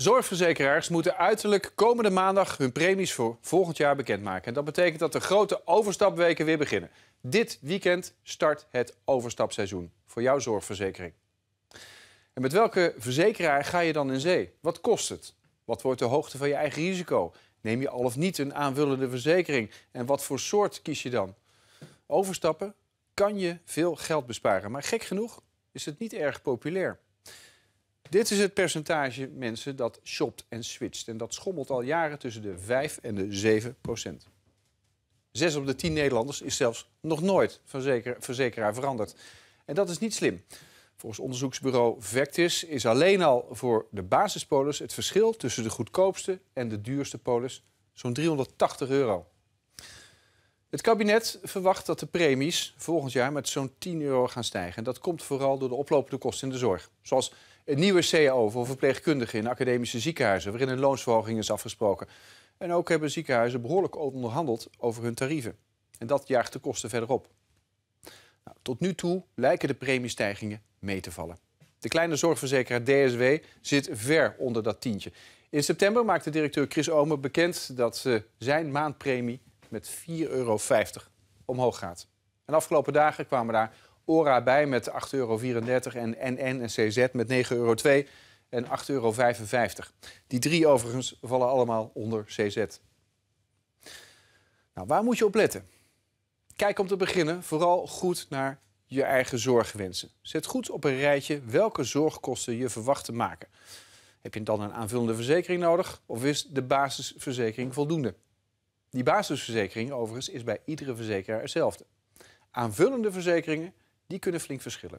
Zorgverzekeraars moeten uiterlijk komende maandag hun premies voor volgend jaar bekendmaken. En dat betekent dat de grote overstapweken weer beginnen. Dit weekend start het overstapseizoen voor jouw zorgverzekering. En met welke verzekeraar ga je dan in zee? Wat kost het? Wat wordt de hoogte van je eigen risico? Neem je al of niet een aanvullende verzekering? En wat voor soort kies je dan? Overstappen kan je veel geld besparen, maar gek genoeg is het niet erg populair. Dit is het percentage mensen dat shopt en switcht. En dat schommelt al jaren tussen de 5 en de 7 procent. Zes op de tien Nederlanders is zelfs nog nooit van verzekeraar veranderd. En dat is niet slim. Volgens onderzoeksbureau Vectis is alleen al voor de basispolis het verschil tussen de goedkoopste en de duurste polis zo'n 380 euro. Het kabinet verwacht dat de premies volgend jaar met zo'n 10 euro gaan stijgen. En dat komt vooral door de oplopende kosten in de zorg. Zoals een nieuwe CAO voor verpleegkundigen in academische ziekenhuizen, waarin een loonsverhoging is afgesproken. En ook hebben ziekenhuizen behoorlijk onderhandeld over hun tarieven. En dat jaagt de kosten verder op. Nou, tot nu toe lijken de premiestijgingen mee te vallen. De kleine zorgverzekeraar DSW zit ver onder dat tientje. In september maakte directeur Chris Omer bekend dat ze eh, zijn maandpremie met 4,50 euro omhoog gaat. En de afgelopen dagen kwamen daar ORA bij met 8,34 euro en NN en CZ met 9,02 euro en 8,55 euro. Die drie overigens vallen allemaal onder CZ. Nou, waar moet je op letten? Kijk om te beginnen vooral goed naar je eigen zorgwensen. Zet goed op een rijtje welke zorgkosten je verwacht te maken. Heb je dan een aanvullende verzekering nodig of is de basisverzekering voldoende? Die basisverzekering overigens is bij iedere verzekeraar hetzelfde. Aanvullende verzekeringen die kunnen flink verschillen.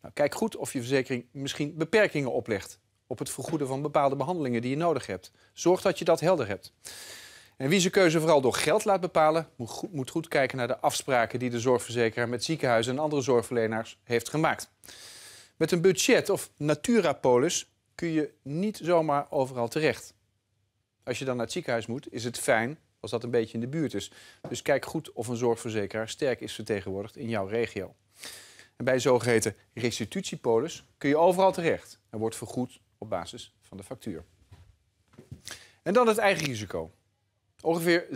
Nou, kijk goed of je verzekering misschien beperkingen oplegt op het vergoeden van bepaalde behandelingen die je nodig hebt. Zorg dat je dat helder hebt. En wie zijn keuze vooral door geld laat bepalen, moet goed, moet goed kijken naar de afspraken die de zorgverzekeraar met ziekenhuizen en andere zorgverleners heeft gemaakt. Met een budget of Naturapolis kun je niet zomaar overal terecht. Als je dan naar het ziekenhuis moet, is het fijn als dat een beetje in de buurt is. Dus, dus kijk goed of een zorgverzekeraar sterk is vertegenwoordigd in jouw regio. En bij zogeheten restitutiepolis kun je overal terecht en wordt vergoed op basis van de factuur. En dan het eigen risico. Ongeveer 87%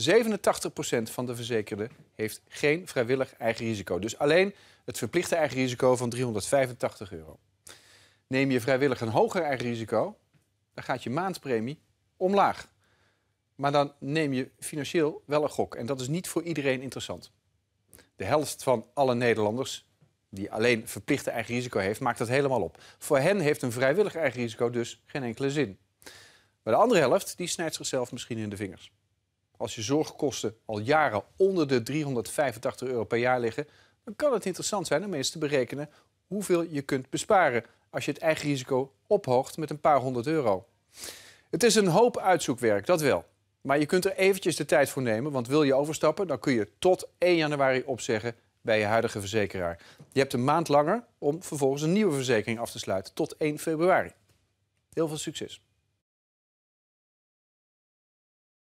van de verzekerden heeft geen vrijwillig eigen risico. Dus alleen het verplichte eigen risico van 385 euro. Neem je vrijwillig een hoger eigen risico, dan gaat je maandpremie omlaag. Maar dan neem je financieel wel een gok. En dat is niet voor iedereen interessant. De helft van alle Nederlanders die alleen verplichte eigen risico heeft, maakt dat helemaal op. Voor hen heeft een vrijwillig eigen risico dus geen enkele zin. Maar de andere helft die snijdt zichzelf misschien in de vingers. Als je zorgkosten al jaren onder de 385 euro per jaar liggen, dan kan het interessant zijn om eens te berekenen hoeveel je kunt besparen als je het eigen risico ophoogt met een paar honderd euro. Het is een hoop uitzoekwerk, dat wel. Maar je kunt er eventjes de tijd voor nemen, want wil je overstappen... dan kun je tot 1 januari opzeggen bij je huidige verzekeraar. Je hebt een maand langer om vervolgens een nieuwe verzekering af te sluiten tot 1 februari. Heel veel succes.